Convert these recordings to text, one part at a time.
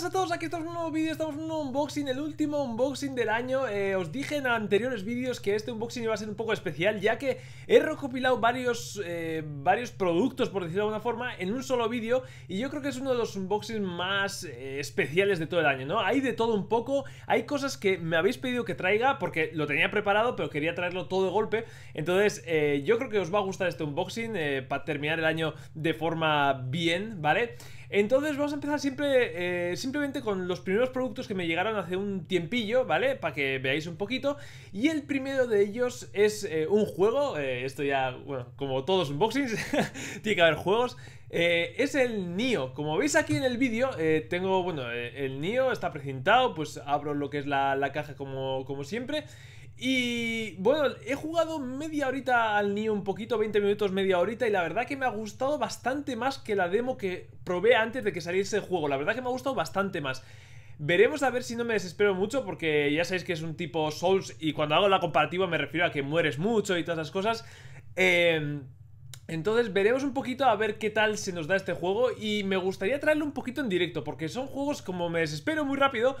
Hola a todos, aquí estamos en un nuevo vídeo, estamos en un unboxing, el último unboxing del año eh, Os dije en anteriores vídeos que este unboxing iba a ser un poco especial Ya que he recopilado varios, eh, varios productos, por decirlo de alguna forma, en un solo vídeo Y yo creo que es uno de los unboxings más eh, especiales de todo el año, ¿no? Hay de todo un poco, hay cosas que me habéis pedido que traiga Porque lo tenía preparado, pero quería traerlo todo de golpe Entonces yo creo que os va a gustar este unboxing para terminar el año de forma bien, ¿vale? vale entonces vamos a empezar siempre, eh, simplemente con los primeros productos que me llegaron hace un tiempillo, ¿vale? Para que veáis un poquito. Y el primero de ellos es eh, un juego, eh, esto ya, bueno, como todos unboxings, tiene que haber juegos. es el NIO. Como veis aquí en el vídeo, tengo, bueno, el NIO está precintado, pues abro lo que es la, caja como, como siempre. Y bueno, he jugado media horita al Nioh, un poquito, 20 minutos, media horita, y la verdad que me ha gustado bastante más que la demo que probé antes de que saliese el juego. La verdad que me ha gustado bastante más. Veremos a ver si no me desespero mucho, porque ya sabéis que es un tipo Souls, y cuando hago la comparativa me refiero a que mueres mucho y todas esas cosas. Em, entonces veremos un poquito a ver qué tal se nos da este juego, y me gustaría traerlo un poquito en directo, porque son juegos como me desespero muy rápido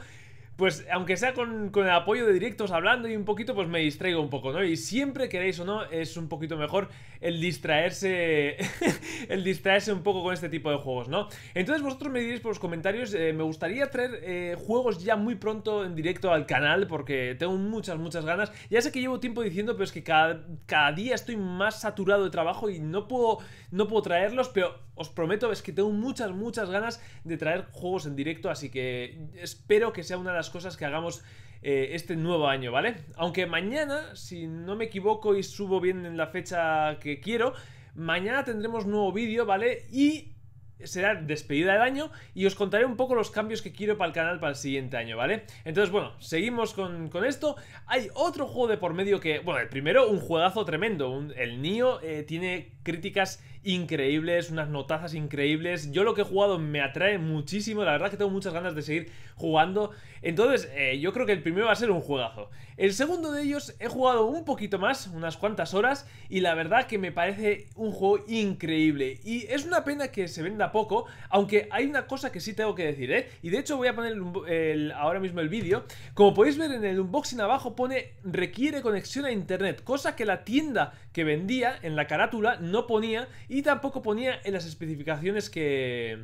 pues aunque sea con, el apoyo de directos hablando y un poquito, pues me distraigo un poco, ¿no? Y siempre queréis o no, es un poquito mejor el distraerse, el distraerse un poco con este tipo de juegos, ¿no? Entonces vosotros me diréis por los comentarios, eh, me gustaría traer eh, juegos ya muy pronto en directo al canal, porque tengo muchas, muchas ganas. Ya sé que llevo tiempo diciendo, pero es que cada, cada día estoy más saturado de trabajo y no puedo, no puedo traerlos, pero os prometo, es que tengo muchas, muchas ganas de traer juegos en directo, así que espero que sea una de las cosas que hagamos eh, este nuevo año, ¿vale? Aunque mañana, si no me equivoco y subo bien en la fecha que quiero, mañana tendremos nuevo vídeo, ¿vale? Y será despedida del año y os contaré un poco los cambios que quiero para el canal para el siguiente año, ¿vale? Entonces, bueno, seguimos con, esto. Hay otro juego de por medio que, bueno, el primero, un juegazo tremendo. el Nio eh, tiene críticas increíbles, unas notazas increíbles. Yo lo que he jugado me atrae muchísimo, la verdad que tengo muchas ganas de seguir jugando. Entonces, eh, yo creo que el primero va a ser un juegazo. El segundo de ellos he jugado un poquito más, unas cuantas horas, y la verdad que me parece un juego increíble. Y es una pena que se venda poco, aunque hay una cosa que sí tengo que decir, ¿eh? Y de hecho voy a poner ahora mismo el vídeo. Como podéis ver en el unboxing abajo pone requiere conexión a internet, cosa que la tienda que vendía en la carátula no ponía y tampoco ponía en las especificaciones que.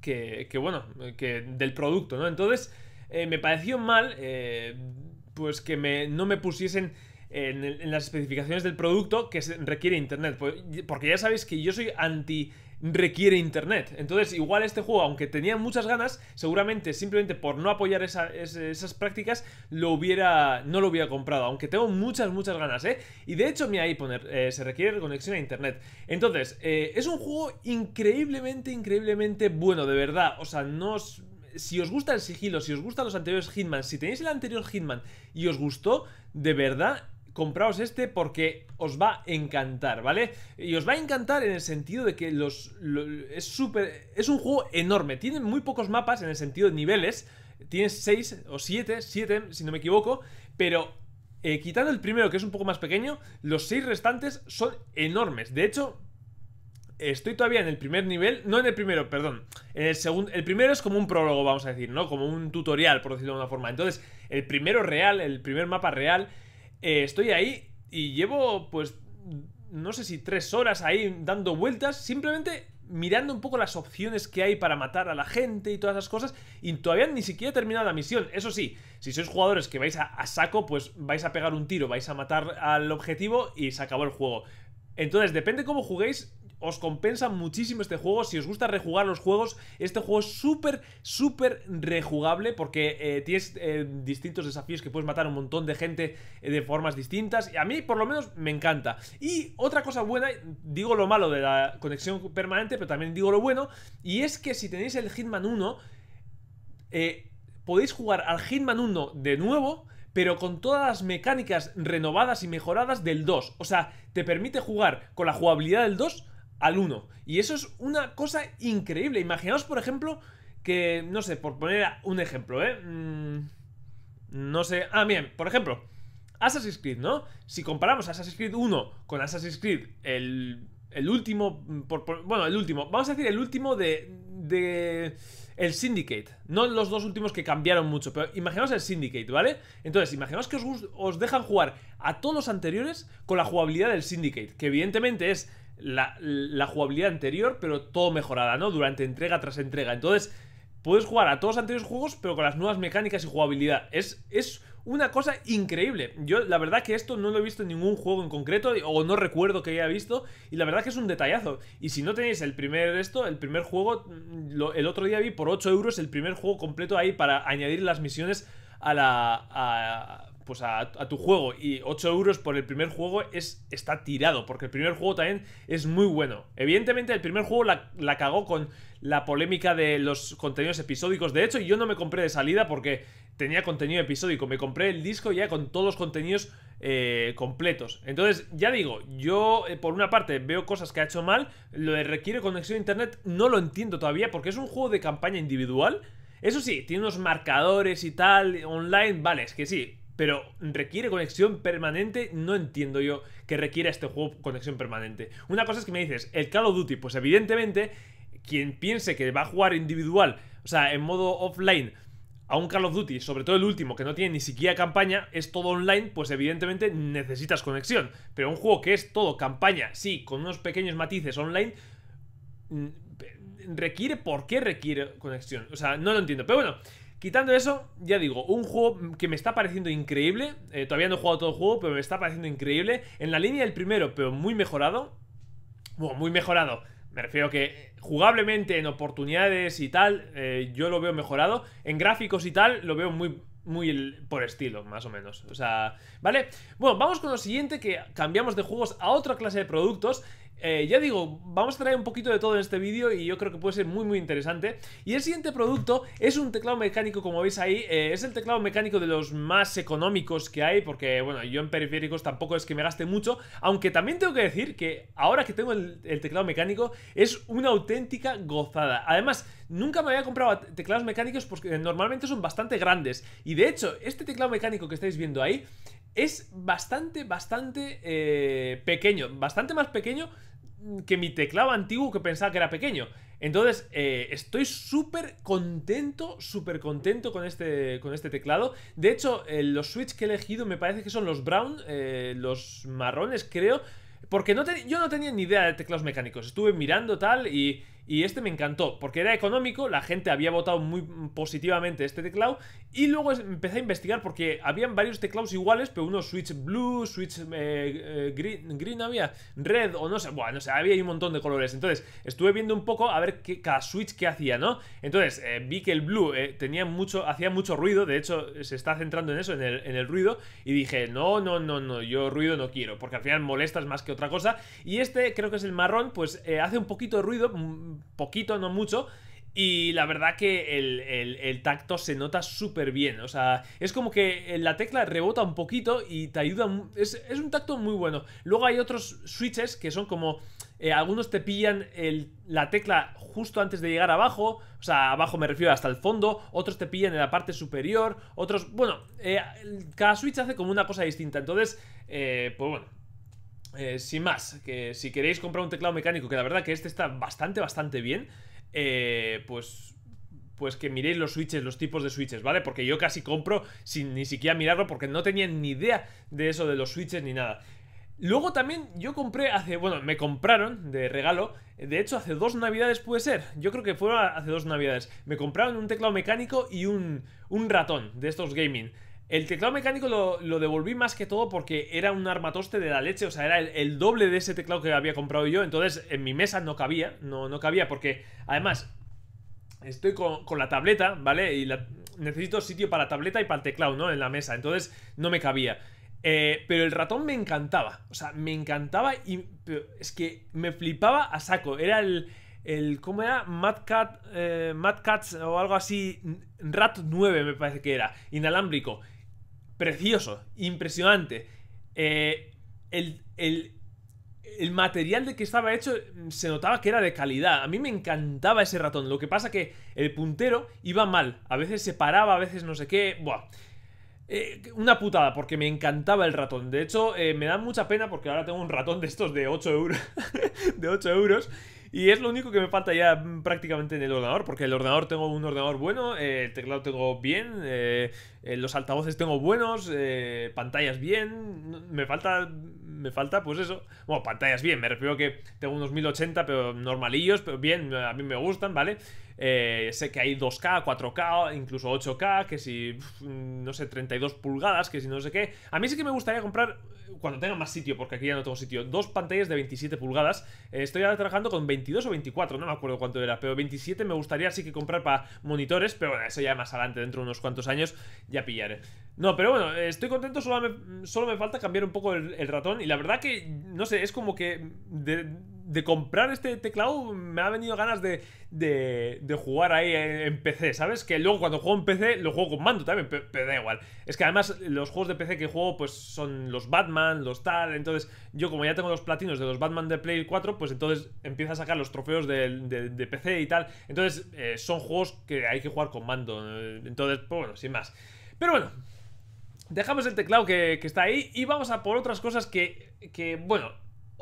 que, bueno, que del producto, ¿no? Entonces, eh, me pareció mal, eh, pues que me, no me pusiesen. En, en, las especificaciones del producto que requiere internet. Pues, porque ya sabéis que yo soy anti requiere internet. Entonces, igual este juego, aunque tenía muchas ganas, seguramente simplemente por no apoyar esas prácticas, lo hubiera, no lo hubiera comprado. Aunque tengo muchas, muchas ganas, ¿eh? Y de hecho, mi ahí poner, eh, se requiere conexión a internet. Entonces, eh, es un juego increíblemente, increíblemente bueno, de verdad. O sea, no si os gusta el sigilo, si os gustan los anteriores Hitman, si tenéis el anterior Hitman y os gustó, de verdad, compraos este porque os va a encantar, ¿vale? Y os va a encantar en el sentido de que los, es súper... Es un juego enorme, tiene muy pocos mapas en el sentido de niveles, tiene 6 o 7, 7 si no me equivoco, pero eh, quitando el primero que es un poco más pequeño, los 6 restantes son enormes. De hecho, estoy todavía en el primer nivel, no en el primero, perdón, en el segundo, el primero es como un prólogo, vamos a decir, ¿no? Como un tutorial, por decirlo de alguna forma. Entonces, el primero real, el primer mapa real, eh, estoy ahí y llevo, pues, no sé si tres horas ahí dando vueltas, simplemente mirando un poco las opciones que hay para matar a la gente y todas esas cosas, y todavía ni siquiera he terminado la misión. Eso sí, si sois jugadores que vais a, a saco, pues vais a pegar un tiro, vais a matar al objetivo y se acabó el juego. Entonces, depende cómo juguéis, os compensa muchísimo este juego. Si os gusta rejugar los juegos, este juego es súper, súper rejugable porque eh, tienes eh, distintos desafíos que puedes matar a un montón de gente eh, de formas distintas. Y a mí, por lo menos, me encanta. Y otra cosa buena, digo lo malo de la conexión permanente, pero también digo lo bueno, y es que si tenéis el Hitman 1, podéis jugar al Hitman 1 de nuevo pero con todas las mecánicas renovadas y mejoradas del 2. O sea, te permite jugar con la jugabilidad del 2 al 1. Y eso es una cosa increíble. Imaginaos, por ejemplo, que, no sé, por poner un ejemplo, ¿eh? Mm, no sé. Ah, bien, por ejemplo, Assassin's Creed, ¿no? Si comparamos Assassin's Creed 1 con Assassin's Creed, el, el último, mm, por, bueno, el último, vamos a decir el último de, de... El Syndicate, no los dos últimos que cambiaron mucho, pero imaginaos el Syndicate, ¿vale? Entonces, imaginaos que os, os dejan jugar a todos los anteriores con la jugabilidad del Syndicate, que evidentemente es la, jugabilidad anterior, pero todo mejorada, ¿no? Durante entrega tras entrega. Entonces, puedes jugar a todos los anteriores juegos, pero con las nuevas mecánicas y jugabilidad. Es, es una cosa increíble. Yo, la verdad, que esto no lo he visto en ningún juego en concreto, o no recuerdo que haya visto, y la verdad que es un detallazo. Y si no tenéis el primer esto, el primer juego, mm, el otro día vi por 8 euros el primer juego completo ahí para añadir las misiones a la pues a, tu juego y 8 euros por el primer juego es, está tirado, porque el primer juego también es muy bueno. Evidentemente el primer juego la, la cagó con la polémica de los contenidos episódicos. De hecho, yo no me compré de salida porque tenía contenido episódico. Me compré el disco ya con todos los contenidos eh, completos. Entonces, ya digo, yo eh, por una parte veo cosas que ha hecho mal. Lo de requiere conexión a internet no lo entiendo todavía porque es un juego de campaña individual. Eso sí, tiene unos marcadores y tal, online, vale, es que sí, pero requiere conexión permanente. No entiendo yo que requiera este juego conexión permanente. Una cosa es que me dices, el Call of Duty, pues evidentemente, quien piense que va a jugar individual, o sea, en modo offline, a un Call of Duty, sobre todo el último, que no tiene ni siquiera campaña, es todo online, pues evidentemente necesitas conexión. Pero un juego que es todo campaña, sí, con unos pequeños matices online, mm, requiere, ¿por qué requiere conexión? O sea, no lo entiendo. Pero bueno, Quitando eso, ya digo, un juego que me está pareciendo increíble. Eh, todavía no he jugado todo el juego, pero me está pareciendo increíble. En la línea del primero, pero muy mejorado. Bueno, muy mejorado. Me refiero que jugablemente, en oportunidades y tal, eh, yo lo veo mejorado. En gráficos y tal, lo veo muy, muy por estilo, más o menos. O sea, ¿vale? Bueno, vamos con lo siguiente que cambiamos de juegos a otra clase de productos eh, ya digo, vamos a traer un poquito de todo en este vídeo y yo creo que puede ser muy muy interesante. Y el siguiente producto es un teclado mecánico, como veis ahí, eh, es el teclado mecánico de los más económicos que hay, porque bueno, yo en periféricos tampoco es que me gaste mucho, aunque también tengo que decir que ahora que tengo el, teclado mecánico es una auténtica gozada. Además, nunca me había comprado teclados mecánicos porque normalmente son bastante grandes. Y de hecho, este teclado mecánico que estáis viendo ahí... Es bastante, bastante eh, pequeño, bastante más pequeño que mi teclado antiguo que pensaba que era pequeño. Entonces, eh, estoy súper contento, súper contento con este, con este teclado. De hecho, eh, los Switch que he elegido me parece que son los brown, eh, los marrones creo, porque no yo no tenía ni idea de teclados mecánicos. Estuve mirando tal y y este me encantó, porque era económico, la gente había votado muy positivamente este teclado. Y luego empecé a investigar porque habían varios teclados iguales, pero uno Switch Blue, Switch eh, eh, green, green había, Red o no sé, bueno, no sé, había un montón de colores. Entonces estuve viendo un poco a ver qué, cada Switch que hacía, ¿no? Entonces eh, vi que el Blue tenía mucho, hacía mucho ruido, de hecho se está centrando en eso, en el, en el ruido. Y dije, no, no, no, no, yo ruido no quiero, porque al final molestas más que otra cosa. Y este creo que es el marrón, pues hace un poquito de ruido mm, poquito, no mucho. Y la verdad que el, tacto se nota súper bien. O sea, es como que eh, la tecla rebota un poquito y te ayuda. Es, un tacto muy bueno. Luego hay otros switches que son como. Eh, algunos te pillan el, la tecla justo antes de llegar abajo, o sea, abajo me refiero hasta el fondo, otros te pillan en la parte superior, otros, bueno, eh, cada switch hace como una cosa distinta, entonces, pues bueno, eh, sin más, que si queréis comprar un teclado mecánico, que la verdad que este está bastante, bastante bien, eh, pues pues que miréis los switches, los tipos de switches, ¿vale? Porque yo casi compro sin ni siquiera mirarlo porque no tenía ni idea de eso de los switches ni nada. Luego también yo compré hace, bueno, me compraron de regalo, de hecho hace dos navidades puede ser, yo creo que fueron hace dos navidades, me compraron un teclado mecánico y un, un ratón de estos gaming. El teclado mecánico lo, devolví más que todo porque era un armatoste de la leche, o sea, era el, doble de ese teclado que había comprado yo, entonces en mi mesa no cabía, no, no cabía porque además estoy con, la tableta, ¿vale? Y necesito sitio para la tableta y para el teclado, ¿no? En la mesa, entonces no me cabía. Eh, pero el ratón me encantaba, o sea, me encantaba y es que me flipaba a saco, era el... el ¿Cómo era? Madcat, Cat, eh, o algo así, Rat 9 me parece que era, inalámbrico precioso, impresionante. Eh, el, material de que estaba hecho mm, se notaba que era de calidad. A mí me encantaba ese ratón. Lo que pasa que el puntero iba mal. A veces se paraba, a veces no sé qué. Buah. Eh, una putada, porque me encantaba el ratón. De hecho, eh, me da mucha pena porque ahora tengo un ratón de estos de 8 euros. de 8 euros. Y es lo único que me falta ya mm, prácticamente en el ordenador, porque el ordenador tengo un ordenador bueno, eh, el teclado tengo bien, eh, eh, los altavoces tengo buenos, pantallas bien, me falta, me falta pues eso, bueno, pantallas bien, me refiero que tengo unos 1080, pero normalillos, pero bien, a mí me gustan, ¿vale? Eh, sé que hay 2K, 4K, incluso 8K, que si, mm, no sé, 32 pulgadas, que si no sé qué. A mí sí que me gustaría comprar, eh, cuando tenga más sitio, porque aquí ya no tengo sitio, dos pantallas de 27 pulgadas. Eh, estoy ahora trabajando con 22 o 24, no me acuerdo cuánto era, pero 27 me gustaría sí que comprar para monitores, pero bueno, eso ya más adelante, dentro de unos cuantos años, ya pillaré. No, pero bueno, estoy contento, solo me, falta cambiar un poco el, ratón y la verdad que, no sé, es como que de comprar este teclado me ha venido ganas de, de, jugar ahí en, PC, ¿sabes? Que luego cuando juego en PC lo juego con mando también, pero, da igual. Es que además los juegos de PC que juego pues son los Batman, los tal, entonces yo como ya tengo los platinos de los Batman de Play 4, pues entonces empiezo a sacar los trofeos de, PC y tal. Entonces eh, son juegos que hay que jugar con mando, eh, entonces pues bueno, sin más. Pero bueno, dejamos el teclado que, que está ahí y vamos a por otras cosas que, que bueno,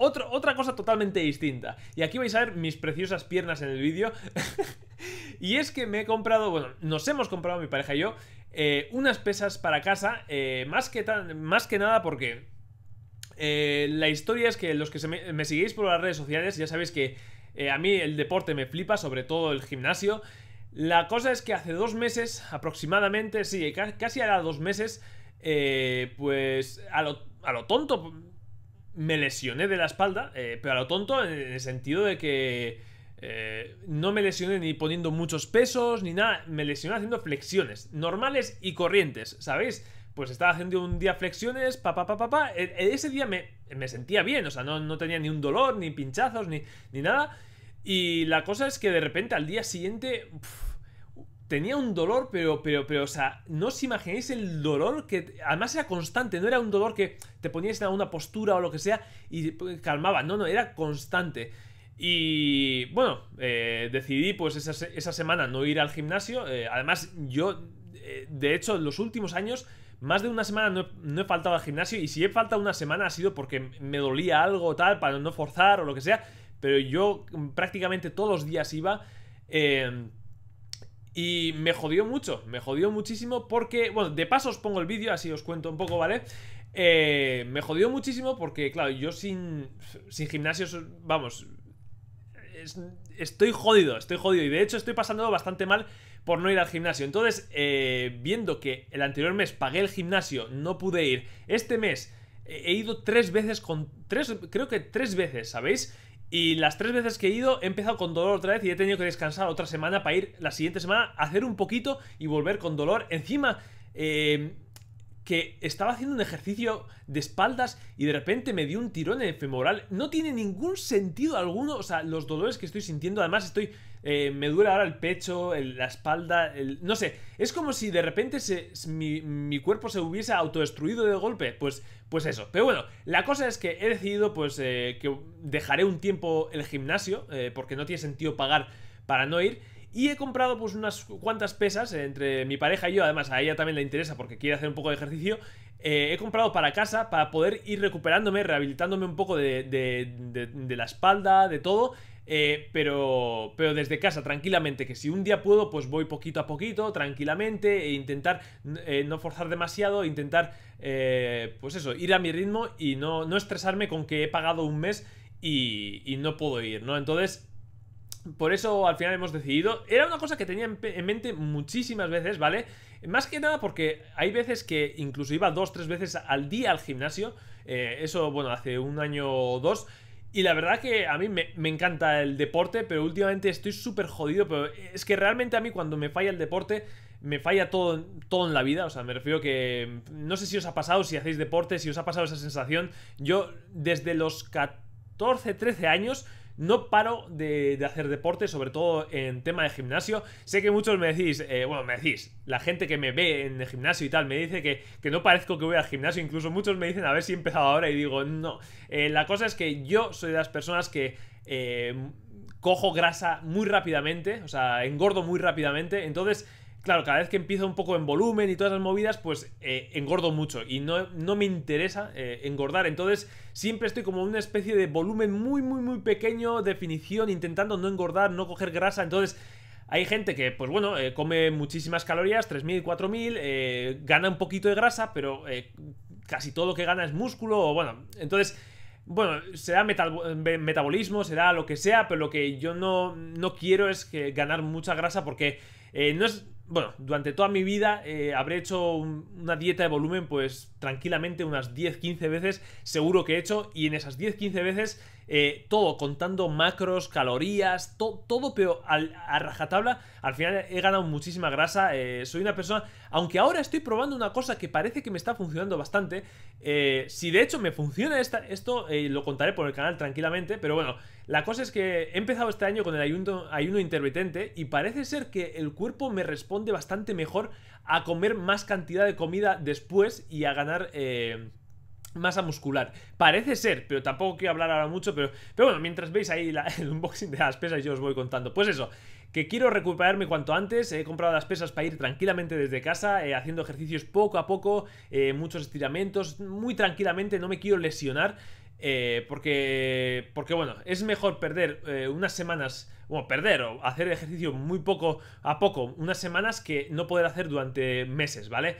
otra cosa totalmente distinta. Y aquí vais a ver mis preciosas piernas en el vídeo. y es que me he comprado, bueno, nos hemos comprado mi pareja y yo, eh, unas pesas para casa, eh, más, que más que nada porque... Eh, la historia es que los que me, seguís por las redes sociales ya sabéis que a mí el deporte me flipa, sobre todo el gimnasio. La cosa es que hace dos meses aproximadamente, sí, casi a dos meses, pues a lo, a lo tonto, me lesioné de la espalda, eh, pero a lo tonto en el sentido de que eh, no me lesioné ni poniendo muchos pesos ni nada, me lesioné haciendo flexiones normales y corrientes, ¿sabéis? Pues estaba haciendo un día flexiones, pa pa pa pa, e, e, ese día me, sentía bien, o sea, no, tenía ni un dolor, ni pinchazos, ni, ni nada. Y la cosa es que de repente al día siguiente tenía un dolor, pero, pero, pero, o sea, no os imagináis el dolor que. Además era constante, no era un dolor que te ponías en alguna postura o lo que sea y calmaba, no, no, era constante. Y bueno, eh, decidí pues esa, semana no ir al gimnasio. Eh, además, yo, eh, de hecho, en los últimos años, más de una semana no, he, faltado al gimnasio. Y si he faltado una semana ha sido porque me dolía algo tal, para no forzar o lo que sea. Pero yo prácticamente todos los días iba. Y me jodió mucho, me jodió muchísimo porque, bueno, de paso os pongo el vídeo, así os cuento un poco, ¿vale? Eh, me jodió muchísimo porque, claro, yo sin, sin gimnasios, vamos, estoy jodido, estoy jodido. Y de hecho estoy pasando bastante mal por no ir al gimnasio. Entonces, eh, viendo que el anterior mes pagué el gimnasio, no pude ir. Este mes he ido tres veces con... Tres, creo que tres veces, ¿sabéis? Y las tres veces que he ido he empezado con dolor otra vez y he tenido que descansar otra semana para ir la siguiente semana a hacer un poquito y volver con dolor. Encima, em, que estaba haciendo un ejercicio de espaldas y de repente me dio un tirón en el femoral. No tiene ningún sentido alguno, o sea, los dolores que estoy sintiendo. Además, estoy eh, me duele ahora el pecho, la espalda, no sé, es como si de repente se, mi, cuerpo se hubiese autodestruido de golpe, pues, pues eso. Pero bueno, la cosa es que he decidido pues eh, que dejaré un tiempo el gimnasio, eh, porque no tiene sentido pagar para no ir. Y he comprado pues unas cuantas pesas entre mi pareja y yo, además a ella también le interesa porque quiere hacer un poco de ejercicio. he comprado para casa para poder ir recuperándome, rehabilitándome un poco de, de, de, la espalda, de todo, eh, pero, pero desde casa, tranquilamente, que si un día puedo, pues voy poquito a poquito, tranquilamente, e intentar eh, no forzar demasiado, intentar, eh, pues eso, ir a mi ritmo y no, estresarme con que he pagado un mes y, no puedo ir, ¿no? Entonces... Por eso al final hemos decidido. Era una cosa que tenía en, en mente muchísimas veces, ¿vale? Más que nada porque hay veces que incluso iba dos, tres veces al día al gimnasio. eso, bueno, hace un año o dos. Y la verdad que a mí me, encanta el deporte, pero últimamente estoy súper jodido. Pero es que realmente a mí cuando me falla el deporte, me falla todo, todo en la vida. O sea, me refiero que. No sé si os ha pasado, si hacéis deporte, si os ha pasado esa sensación. Yo, desde los 14, 13 años, no paro de, hacer deporte, sobre todo en tema de gimnasio. Sé que muchos me decís, eh, bueno, me decís, la gente que me ve en el gimnasio y tal, me dice que, no parezco que voy al gimnasio. Incluso muchos me dicen, a ver si he empezado ahora y digo, no. Eh, la cosa es que yo soy de las personas que... Eh, cojo grasa muy rápidamente, o sea, engordo muy rápidamente, entonces claro, cada vez que empiezo un poco en volumen y todas las movidas, pues eh, engordo mucho y no, me interesa eh, engordar. Entonces, siempre estoy como una especie de volumen muy, muy, muy pequeño, definición, intentando no engordar, no coger grasa. Entonces, hay gente que, pues bueno, eh, come muchísimas calorías, 3.000, 4.000, gana un poquito de grasa, pero casi todo lo que gana es músculo, o bueno, entonces bueno, será metabolismo, será lo que sea, pero lo que yo no, quiero es ganar mucha grasa porque no es bueno, durante toda mi vida eh, habré hecho una dieta de volumen, pues tranquilamente unas 10-15 veces, seguro que he hecho, y en esas 10-15 veces eh, todo, contando macros, calorías, todo, pero a rajatabla, al final he ganado muchísima grasa, eh, soy una persona, aunque ahora estoy probando una cosa que parece que me está funcionando bastante, si de hecho me funciona esta, esto, lo contaré por el canal tranquilamente, pero bueno, la cosa es que he empezado este año con el ayuno, intermitente y parece ser que el cuerpo me responde bastante mejor a comer más cantidad de comida después y a ganar... Eh, masa muscular. Parece ser, pero tampoco quiero hablar ahora mucho, pero, pero bueno, mientras veis ahí el unboxing de las pesas yo os voy contando. Pues eso, que quiero recuperarme cuanto antes, he comprado las pesas para ir tranquilamente desde casa, eh, haciendo ejercicios poco a poco, eh, muchos estiramientos, muy tranquilamente, no me quiero lesionar, eh, porque, porque, bueno, es mejor perder eh, unas semanas, bueno, perder o hacer ejercicio muy poco a poco, unas semanas que no poder hacer durante meses, ¿vale?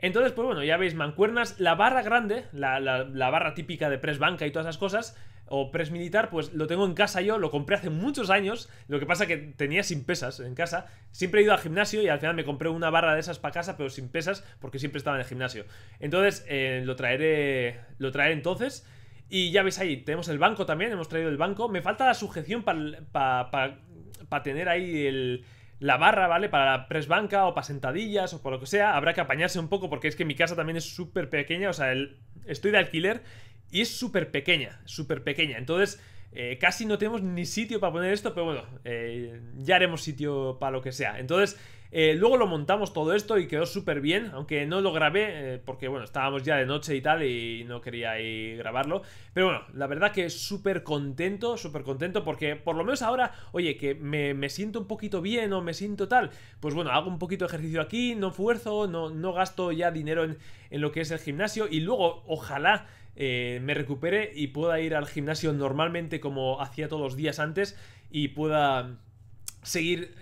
Entonces, pues bueno, ya veis, mancuernas, la barra grande, la, barra típica de press banca y todas esas cosas, o press militar, pues lo tengo en casa yo, lo compré hace muchos años, lo que pasa que tenía sin pesas en casa, siempre he ido al gimnasio y al final me compré una barra de esas para casa, pero sin pesas, porque siempre estaba en el gimnasio. Entonces, eh, lo traeré, lo traeré entonces. Y ya veis ahí, tenemos el banco también, hemos traído el banco. Me falta la sujeción para tener ahí el, la barra, ¿vale? Para la press banca o para sentadillas o por lo que sea. Habrá que apañarse un poco porque es que mi casa también es súper pequeña. O sea, estoy de alquiler y es súper pequeña, súper pequeña. Entonces, eh, casi no tenemos ni sitio para poner esto, pero bueno, eh, ya haremos sitio para lo que sea. Entonces... Eh, luego lo montamos todo esto y quedó súper bien, aunque no lo grabé eh, porque, bueno, estábamos ya de noche y tal y no quería grabarlo. Pero bueno, la verdad que súper contento, súper contento porque por lo menos ahora, oye, que me, me, siento un poquito bien o me siento tal, pues bueno, hago un poquito de ejercicio aquí, no fuerzo, no, no gasto ya dinero en, lo que es el gimnasio y luego, ojalá... Eh, me recupere y pueda ir al gimnasio normalmente como hacía todos los días antes y pueda seguir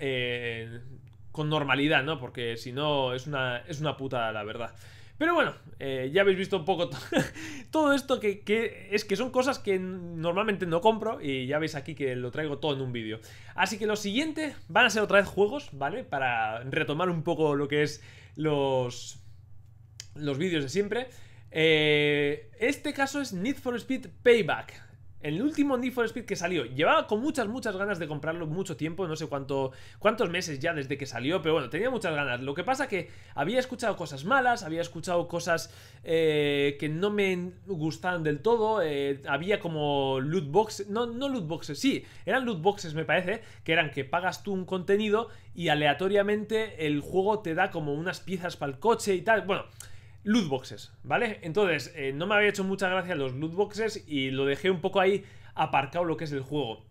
con normalidad, ¿no? Porque si no, es una, es una la verdad. Pero bueno, eh, ya habéis visto un poco todo esto que, es que son cosas que normalmente no compro y ya veis aquí que lo traigo todo en un vídeo. Así que lo siguiente van a ser otra vez juegos, ¿vale? Para retomar un poco lo que es los, los vídeos de siempre. Eh, este caso es Need for Speed Payback. El último Need for Speed que salió. Llevaba con muchas, muchas ganas de comprarlo mucho tiempo. No sé cuánto, cuántos meses ya desde que salió. Pero bueno, tenía muchas ganas. Lo que pasa que había escuchado cosas malas. Había escuchado cosas eh, que no me gustaban del todo. Eh, había como loot boxes. No, no loot boxes. Sí, eran loot boxes me parece. Que eran que pagas tú un contenido y aleatoriamente el juego te da como unas piezas para el coche y tal. Bueno... Lootboxes, ¿vale? Entonces, eh, no me había hecho mucha gracia los lootboxes y lo dejé un poco ahí aparcado lo que es el juego.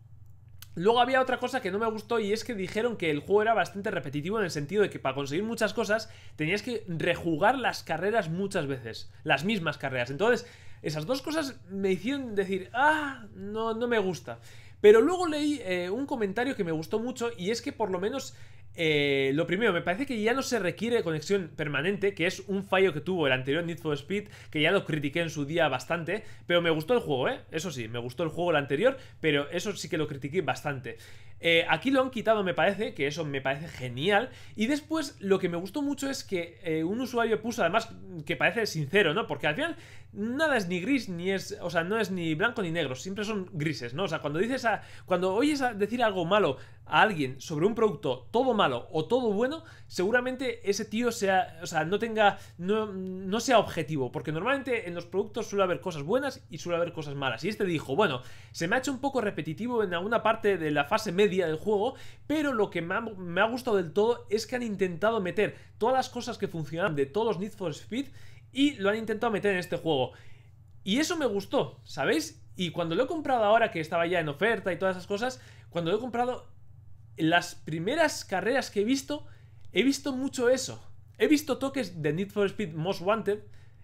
Luego había otra cosa que no me gustó y es que dijeron que el juego era bastante repetitivo en el sentido de que para conseguir muchas cosas tenías que rejugar las carreras muchas veces, las mismas carreras. Entonces, esas dos cosas me hicieron decir, ah, no, no me gusta. Pero luego leí eh, un comentario que me gustó mucho y es que por lo menos eh, lo primero, me parece que ya no se requiere conexión permanente, que es un fallo que tuvo el anterior Need for Speed, que ya lo critiqué en su día bastante, pero me gustó el juego, ¿eh? Eso sí, me gustó el juego el anterior, pero eso sí que lo critiqué bastante. Eh, aquí lo han quitado, me parece, que eso me parece genial. Y después, lo que me gustó mucho es que un usuario puso, además, que parece sincero, ¿no? Porque al final, nada es ni gris, ni es, o sea, no es ni blanco ni negro, siempre son grises, ¿no? O sea, cuando dices a, cuando oyes a decir algo malo a alguien sobre un producto todo malo o todo bueno, seguramente ese tío sea, o sea, no tenga, no, sea objetivo, porque normalmente en los productos suele haber cosas buenas y suele haber cosas malas. Y este dijo, bueno, se me ha hecho un poco repetitivo en alguna parte de la fase media del juego, pero lo que me ha, me ha gustado del todo es que han intentado meter todas las cosas que funcionan de todos los Need for Speed y lo han intentado meter en este juego. Y eso me gustó, ¿sabéis? Y cuando lo he comprado ahora, que estaba ya en oferta y todas esas cosas, cuando lo he comprado en las primeras carreras que he visto, he visto mucho eso. He visto toques de Need for Speed Most Wanted,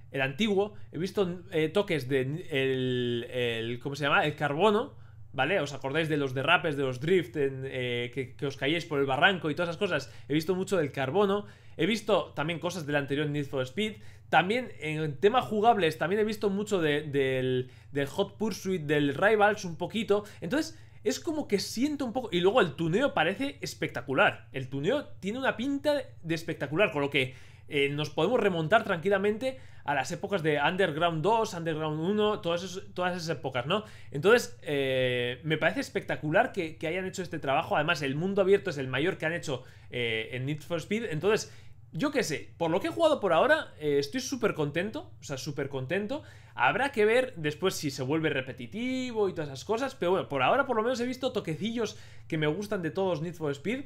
el antiguo, he visto eh, toques de el, el, ¿cómo se llama? El carbono, ¿vale? ¿Os acordáis de los derrapes, de los drift, eh, que, os caíais por el barranco y todas esas cosas? He visto mucho del carbono, he visto también cosas del anterior Need for Speed, también en temas jugables, también he visto mucho del, del Hot Pursuit, del Rivals un poquito, entonces es como que siento un poco. Y luego el tuneo parece espectacular. El tuneo tiene una pinta de espectacular, con lo que eh, nos podemos remontar tranquilamente a las épocas de Underground 2, Underground 1, todas, todas esas épocas, ¿no? Entonces, eh, me parece espectacular que, hayan hecho este trabajo. Además, el mundo abierto es el mayor que han hecho eh, en Need for Speed. Entonces, yo qué sé, por lo que he jugado por ahora, eh, estoy súper contento, o sea, súper contento. Habrá que ver después si se vuelve repetitivo y todas esas cosas, pero bueno, por ahora por lo menos he visto toquecillos que me gustan de todos Need for Speed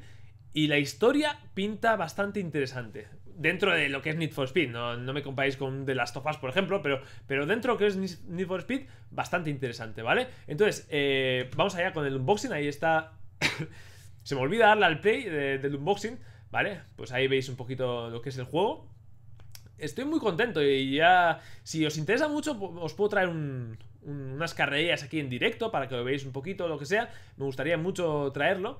y la historia pinta bastante interesante. Dentro de lo que es Need for Speed, no, me comparéis con The Last of por ejemplo, pero, pero dentro de lo que es Need for Speed, bastante interesante, ¿vale? Entonces, eh, vamos allá con el unboxing, ahí está... se me olvida darle al play del unboxing ¿Vale? Pues ahí veis un poquito lo que es el juego. Estoy muy contento y ya, si os interesa mucho, os puedo traer unas carreras aquí en directo para que lo veáis un poquito, lo que sea. Me gustaría mucho traerlo,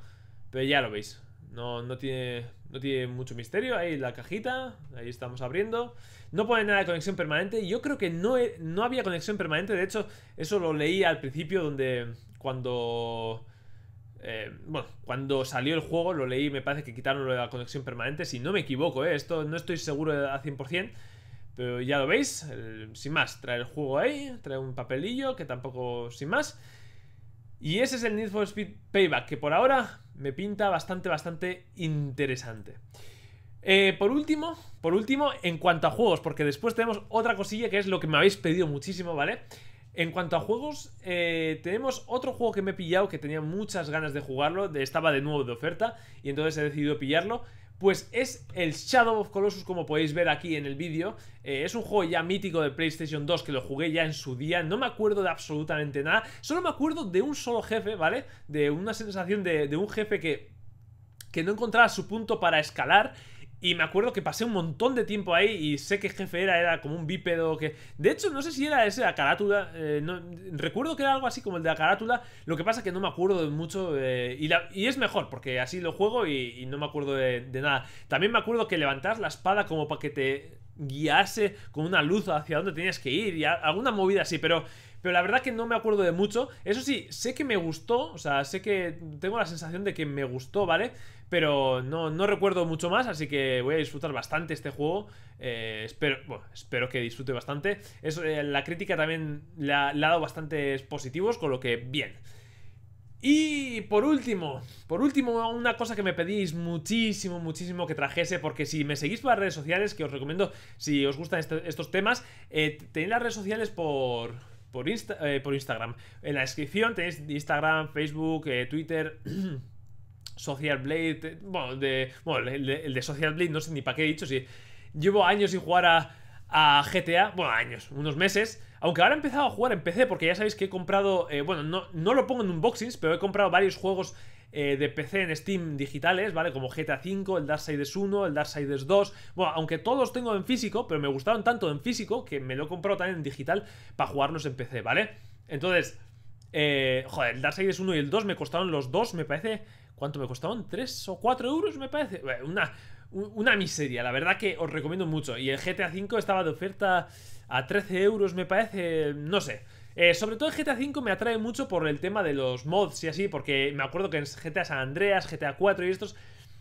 pero ya lo veis. No, no, tiene, no tiene mucho misterio. Ahí la cajita, ahí estamos abriendo. No pone nada de conexión permanente. Yo creo que no, no había conexión permanente. De hecho, eso lo leí al principio donde cuando eh, bueno, cuando salió el juego lo leí, me parece que quitaron la conexión permanente, si no me equivoco, eh, esto no estoy seguro a 100%, pero ya lo veis, sin más, trae el juego ahí, trae un papelillo que tampoco, sin más. Y ese es el Need for Speed Payback, que por ahora me pinta bastante, bastante interesante. Eh, por último, por último, en cuanto a juegos, porque después tenemos otra cosilla que es lo que me habéis pedido muchísimo, ¿vale? vale en cuanto a juegos, eh, tenemos otro juego que me he pillado que tenía muchas ganas de jugarlo, de, estaba de nuevo de oferta y entonces he decidido pillarlo. Pues es el Shadow of Colossus, como podéis ver aquí en el vídeo. Eh, es un juego ya mítico de PlayStation 2 que lo jugué ya en su día. No me acuerdo de absolutamente nada. Solo me acuerdo de un solo jefe, ¿vale? De una sensación de, de un jefe que que no encontraba su punto para escalar y me acuerdo que pasé un montón de tiempo ahí y sé que jefe era, era como un bípedo que... De hecho, no sé si era ese de la carátula. Eh, no... Recuerdo que era algo así como el de la carátula. Lo que pasa que no me acuerdo de mucho. Eh, y, es mejor, porque así lo juego y, no me acuerdo de, nada. También me acuerdo que levantás la espada como para que te guiase con una luz hacia donde tenías que ir y alguna movida así, pero... Pero la verdad que no me acuerdo de mucho. Eso sí, sé que me gustó, o sea, sé que tengo la sensación de que me gustó, ¿vale? Pero no, recuerdo mucho más, así que voy a disfrutar bastante este juego. Eh, espero, espero que disfrute bastante. eso eh, la crítica también le ha, dado bastantes positivos, con lo que bien. Y por último, por último, una cosa que me pedís muchísimo, muchísimo que trajese, porque si me seguís por las redes sociales, que os recomiendo si os gustan este, estos temas, eh, tenéis las redes sociales por, eh, por, Instagram. En la descripción tenéis Instagram, Facebook, eh, Twitter. Social Blade, bueno, de, bueno el, de, Social Blade no sé ni para qué he dicho, si llevo años sin jugar a, GTA, bueno, años, unos meses. Aunque ahora he empezado a jugar en PC, porque ya sabéis que he comprado, eh, bueno, no, no lo pongo en unboxings, pero he comprado varios juegos eh, de PC en Steam digitales, ¿vale? Como GTA V, el Darksiders 1, el Darksiders 2. Bueno, aunque todos los tengo en físico, pero me gustaron tanto en físico que me lo he comprado también en digital para jugarlos en PC, ¿vale? Entonces, eh, joder, el Darksiders 1 y el 2 me costaron los dos, me parece. ¿Cuánto me costaron? ¿3 o 4 euros, me parece? Una, una miseria, la verdad que os recomiendo mucho. Y el GTA V estaba de oferta a 13 euros, me parece. No sé. Eh, sobre todo en GTA V me atrae mucho por el tema de los mods y así, porque me acuerdo que en GTA San Andreas, GTA 4 y estos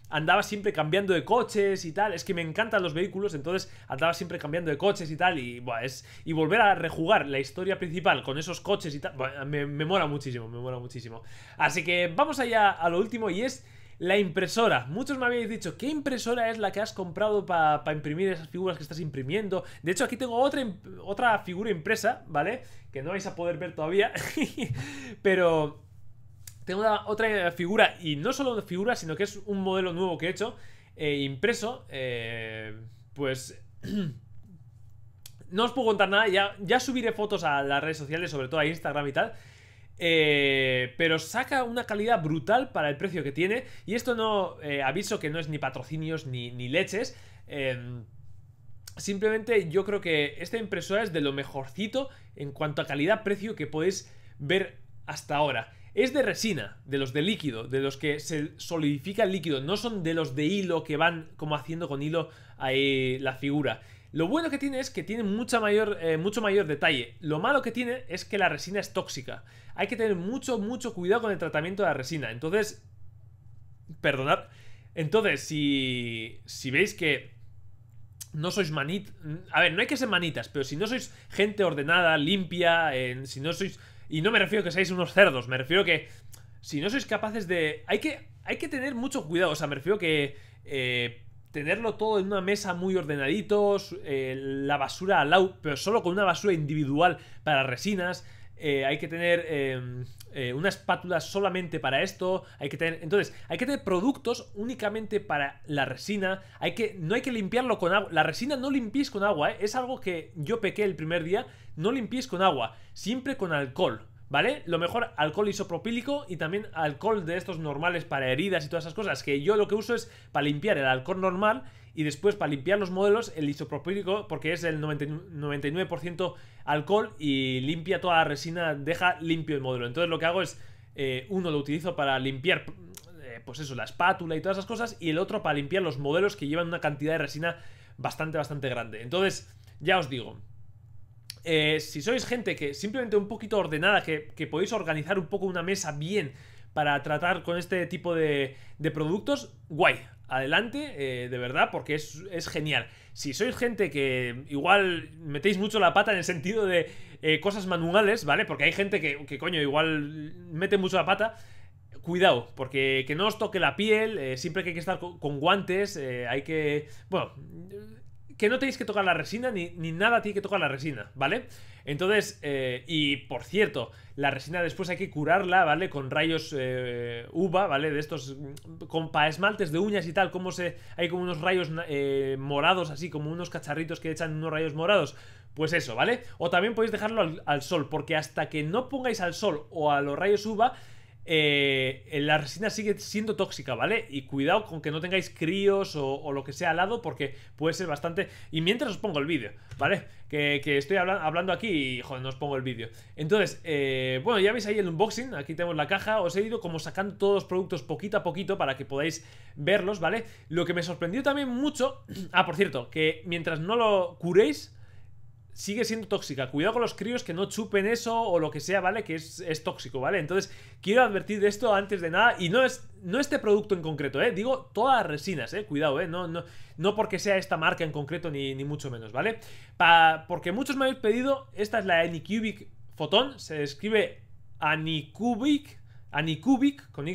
andaba siempre cambiando de coches y tal. Es que me encantan los vehículos, entonces andaba siempre cambiando de coches y tal. Y, es, y volver a rejugar la historia principal con esos coches y tal, me, me mola muchísimo, me mola muchísimo. Así que vamos allá a lo último y es la impresora. Muchos me habéis dicho, ¿qué impresora es la que has comprado para imprimir esas figuras que estás imprimiendo? De hecho, aquí tengo otra, otra figura impresa, ¿vale? Que no vais a poder ver todavía. Pero tengo otra figura, y no solo una figura, sino que es un modelo nuevo que he hecho, eh, impreso. Eh, pues... no os puedo contar nada, ya, ya subiré fotos a las redes sociales, sobre todo a Instagram y tal. Eh, pero saca una calidad brutal para el precio que tiene. Y esto no, eh, aviso que no es ni patrocinios ni, leches. Eh, simplemente yo creo que esta impresora es de lo mejorcito en cuanto a calidad-precio que podéis ver hasta ahora. Es de resina, de los de líquido, de los que se solidifica el líquido, no son de los de hilo que van como haciendo con hilo ahí la figura. Lo bueno que tiene es que tiene mucha mayor, eh, mucho mayor detalle. Lo malo que tiene es que la resina es tóxica. Hay que tener mucho, mucho cuidado con el tratamiento de la resina. Entonces, perdonad. Entonces, si, si veis que no sois manitas... A ver, no hay que ser manitas, pero si no sois gente ordenada, limpia, si no sois... Y no me refiero a que seáis unos cerdos, me refiero a que si no sois capaces de... Hay que, hay que tener mucho cuidado, o sea, me refiero a que... Eh, tenerlo todo en una mesa muy ordenaditos, eh, la basura al lado, pero solo con una basura individual para resinas. Eh, hay que tener em, eh, una espátula solamente para esto. Hay que tener. Entonces, hay que tener productos únicamente para la resina. Hay que, no hay que limpiarlo con agua. La resina no limpíes con agua, Es algo que yo pequé el primer día. No limpies con agua, siempre con alcohol. ¿vale? Lo mejor alcohol isopropílico y también alcohol de estos normales para heridas y todas esas cosas, que yo lo que uso es para limpiar el alcohol normal y después para limpiar los modelos el isopropílico porque es el 99% alcohol y limpia toda la resina, deja limpio el modelo. Entonces lo que hago es, eh, uno lo utilizo para limpiar eh, pues eso, la espátula y todas esas cosas, y el otro para limpiar los modelos que llevan una cantidad de resina bastante, bastante grande. Entonces, ya os digo, eh, si sois gente que simplemente un poquito ordenada, que, podéis organizar un poco una mesa bien para tratar con este tipo de, productos, guay. Adelante, eh, de verdad, porque es, genial. Si sois gente que igual metéis mucho la pata en el sentido de eh, cosas manuales, ¿vale? Porque hay gente que, coño, igual mete mucho la pata. Cuidado, porque que no os toque la piel, siempre que hay que estar con, con guantes, hay que... Bueno, que no tenéis que tocar la resina, ni, ni nada tiene que tocar la resina, ¿vale? Entonces, eh, y por cierto, la resina después hay que curarla, ¿vale? Con rayos eh, uva, ¿vale? De estos, mm, con esmaltes de uñas y tal, como se, hay como unos rayos eh, morados, así como unos cacharritos que echan unos rayos morados. Pues eso, ¿vale? O también podéis dejarlo al sol, porque hasta que no pongáis al sol o a los rayos uva, eh, la resina sigue siendo tóxica, ¿vale? Y cuidado con que no tengáis críos o, lo que sea al lado porque puede ser bastante... Y mientras os pongo el vídeo, ¿vale? Que, estoy hablando aquí y, joder, no os pongo el vídeo. Entonces, eh, bueno, ya veis ahí el unboxing, aquí tenemos la caja, os he ido como sacando todos los productos poquito a poquito para que podáis verlos, ¿vale? Lo que me sorprendió también mucho... Ah, por cierto, que mientras no lo curéis sigue siendo tóxica. Cuidado con los críos que no chupen eso o lo que sea, ¿vale? Que es, tóxico, ¿vale? Entonces, quiero advertir de esto antes de nada. Y no es no este producto en concreto, ¿eh? Digo todas las resinas, ¿eh? Cuidado, ¿eh? No, no, no porque sea esta marca en concreto, ni, ni mucho menos, ¿vale? porque muchos me habéis pedido, esta es la Anicubic Photon, se describe Anicubic Anikubic, con Y.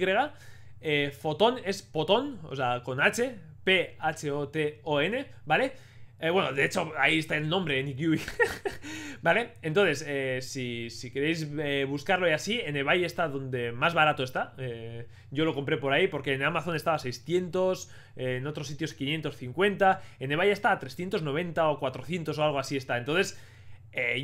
Eh, fotón es potón, o sea, con H, P-H-O-T-O-N, ¿vale? Eh, bueno, de hecho, ahí está el nombre, en ¿Vale? Entonces, eh, si, si, queréis eh, buscarlo y así, en eBay está donde más barato está. yo lo compré por ahí porque en Amazon estaba a 600, en otros sitios 550. En eBay está a 390 o 400 o algo así está. Entonces,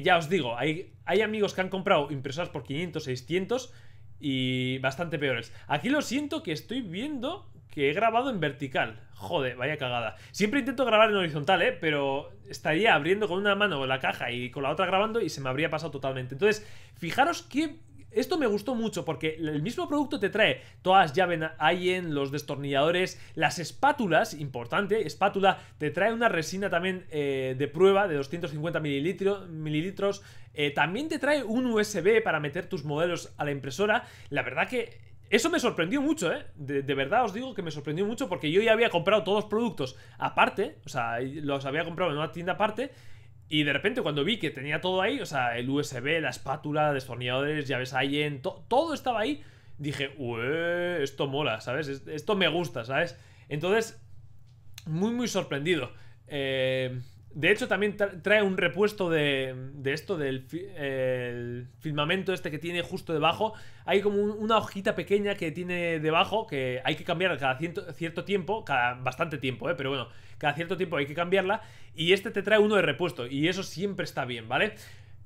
ya os digo, hay, hay amigos que han comprado impresoras por 500, 600 y bastante peores. Aquí lo siento que estoy viendo que he grabado en vertical. Joder, vaya cagada. Siempre intento grabar en horizontal, ¿eh? Pero estaría abriendo con una mano la caja y con la otra grabando y se me habría pasado totalmente. Entonces, fijaros que... Esto me gustó mucho porque el mismo producto te trae todas ahí en los destornilladores, las espátulas, importante, espátula, te trae una resina también eh, de prueba de 250 mililitros, eh, también te trae un USB para meter tus modelos a la impresora, la verdad que eso me sorprendió mucho, ¿eh? De, verdad os digo que me sorprendió mucho porque yo ya había comprado todos los productos aparte, o sea, los había comprado en una tienda aparte. Y de repente cuando vi que tenía todo ahí, o sea, el USB, la espátula, destornilladores, llaves Allen, todo estaba ahí, dije, Ué, esto mola, ¿sabes? Esto me gusta, ¿sabes? Entonces, muy, muy sorprendido. Eh, de hecho, también trae un repuesto de, de esto, del firmamento este que tiene justo debajo. Hay como una hojita pequeña que tiene debajo que hay que cambiar cada cierto tiempo, cada bastante tiempo, ¿eh? pero bueno, cada cierto tiempo hay que cambiarla. Y este te trae uno de repuesto y eso siempre está bien, ¿vale?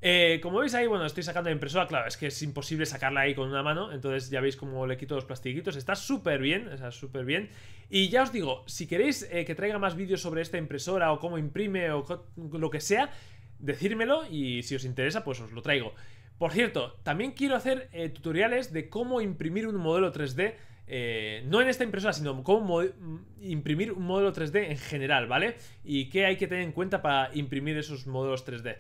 Eh, como veis ahí, bueno, estoy sacando la impresora, claro, es que es imposible sacarla ahí con una mano, entonces ya veis cómo le quito los plastiquitos, está súper bien, está súper bien. Y ya os digo, si queréis eh, que traiga más vídeos sobre esta impresora o cómo imprime o lo que sea, decírmelo y si os interesa, pues os lo traigo. Por cierto, también quiero hacer eh, tutoriales de cómo imprimir un modelo 3D no en esta impresora, sino cómo mm, imprimir un modelo 3D en general, ¿vale? Y qué hay que tener en cuenta para imprimir esos modelos 3D.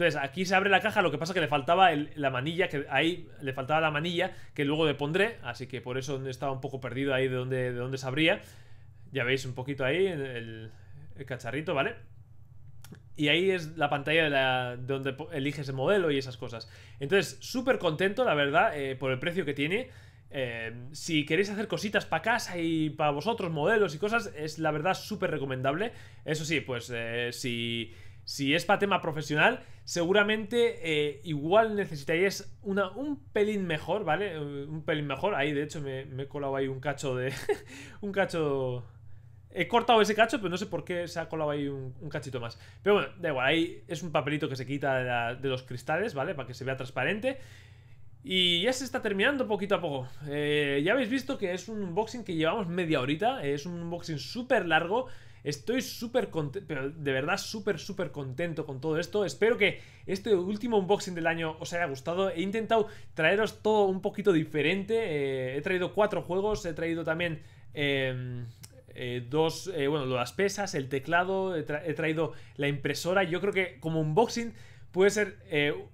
Entonces, aquí se abre la caja, lo que pasa es que le faltaba la manilla, que ahí le faltaba la manilla, que luego le pondré, así que por eso estaba un poco perdido ahí de dónde, de dónde se abría. Ya veis un poquito ahí el, el cacharrito, ¿vale? Y ahí es la pantalla de la, donde eliges el modelo y esas cosas. Entonces, súper contento, la verdad, eh, por el precio que tiene. Eh, si queréis hacer cositas para casa y para vosotros, modelos y cosas, es la verdad súper recomendable. Eso sí, pues eh, si, si es para tema profesional, Seguramente eh, igual necesitarías una, un pelín mejor, ¿vale? Eh, un pelín mejor. Ahí, de hecho, me, he colado ahí un cacho de... un cacho... He cortado ese cacho, pero no sé por qué se ha colado ahí un, cachito más. Pero bueno, da igual, ahí es un papelito que se quita de, los cristales, ¿vale? Para que se vea transparente. Y ya se está terminando poquito a poco. Eh, ya habéis visto que es un unboxing que llevamos media horita. Es un unboxing súper largo. Estoy súper contento, pero de verdad súper, súper contento con todo esto. Espero que este último unboxing del año os haya gustado. He intentado traeros todo un poquito diferente. Eh, he traído cuatro juegos, he traído también... Em, eh, dos, eh, bueno, las pesas, el teclado, he, traído la impresora. Yo creo que como unboxing puede ser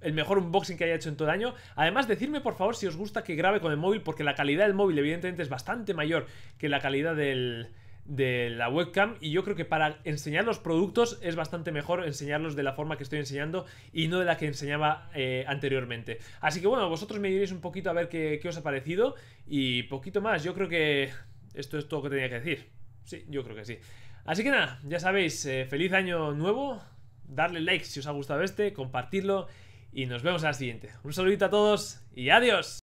el mejor unboxing que haya hecho en todo el año. Además, decirme por favor si os gusta que grabe con el móvil, porque la calidad del móvil evidentemente es bastante mayor que la calidad del, de la webcam y yo creo que para enseñar los productos es bastante mejor enseñarlos de la forma que estoy enseñando y no de la que enseñaba eh, anteriormente. Así que bueno, vosotros me diréis un poquito a ver qué, os ha parecido y poquito más. Yo creo que esto es todo lo que tenía que decir. Sí, yo creo que sí. Así que nada, ya sabéis, eh, feliz año nuevo, darle like si os ha gustado este, compartirlo y nos vemos en la siguiente. Un saludito a todos y adiós.